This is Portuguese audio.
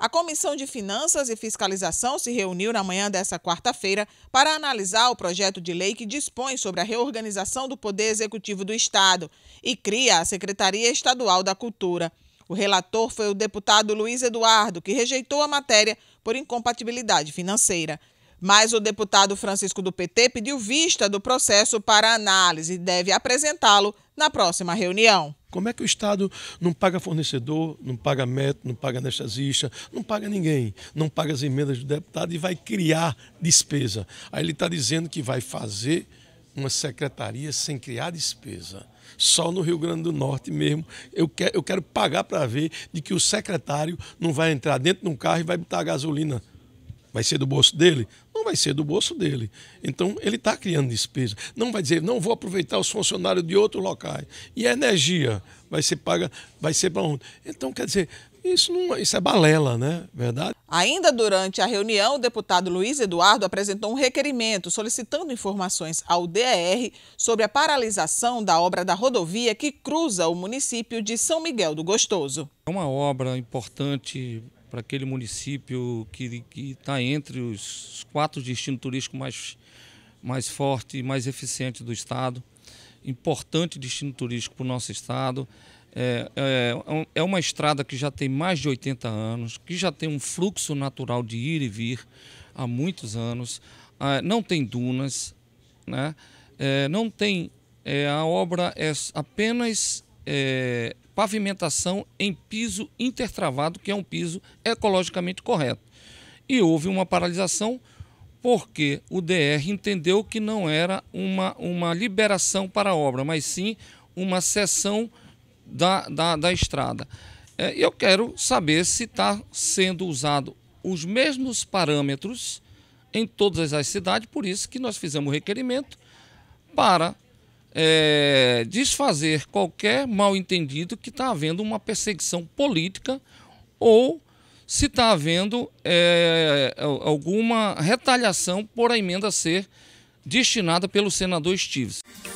A Comissão de Finanças e Fiscalização se reuniu na manhã desta quarta-feira para analisar o projeto de lei que dispõe sobre a reorganização do Poder Executivo do Estado e cria a Secretaria Estadual da Cultura. O relator foi o deputado Luiz Eduardo, que rejeitou a matéria por incompatibilidade financeira. Mas o deputado Francisco do PT pediu vista do processo para análise e deve apresentá-lo na próxima reunião. Como é que o Estado não paga fornecedor, não paga método, não paga anestesista, não paga ninguém, não paga as emendas do deputado e vai criar despesa? Aí ele está dizendo que vai fazer uma secretaria sem criar despesa. Só no Rio Grande do Norte mesmo. Eu quero, eu quero pagar para ver de que o secretário não vai entrar dentro de um carro e vai botar gasolina Vai ser do bolso dele? Não vai ser do bolso dele. Então, ele está criando despesa. Não vai dizer, não vou aproveitar os funcionários de outro local E a energia vai ser paga, vai ser para onde? Então, quer dizer, isso, não, é, isso é balela, né? Verdade? Ainda durante a reunião, o deputado Luiz Eduardo apresentou um requerimento solicitando informações ao DER sobre a paralisação da obra da rodovia que cruza o município de São Miguel do Gostoso. É uma obra importante para aquele município que está entre os quatro destinos turísticos mais, mais forte e mais eficiente do estado. Importante destino turístico para o nosso estado. É, é, é, é, uma estrada que já tem mais de 80 anos, que já tem um fluxo natural de ir e vir há muitos anos, ah, não tem dunas, né? É, não tem. É, a obra é apenas é, pavimentação em piso intertravado, que é um piso ecologicamente correto. E houve uma paralisação porque o DR entendeu que não era uma, uma liberação para a obra, mas sim uma cessão da, da, da estrada. É, eu quero saber se está sendo usado os mesmos parâmetros em todas as cidades, por isso que nós fizemos requerimento para é, desfazer qualquer mal entendido que está havendo uma perseguição política ou se está havendo é, alguma retaliação por a emenda ser destinada pelo senador Stives.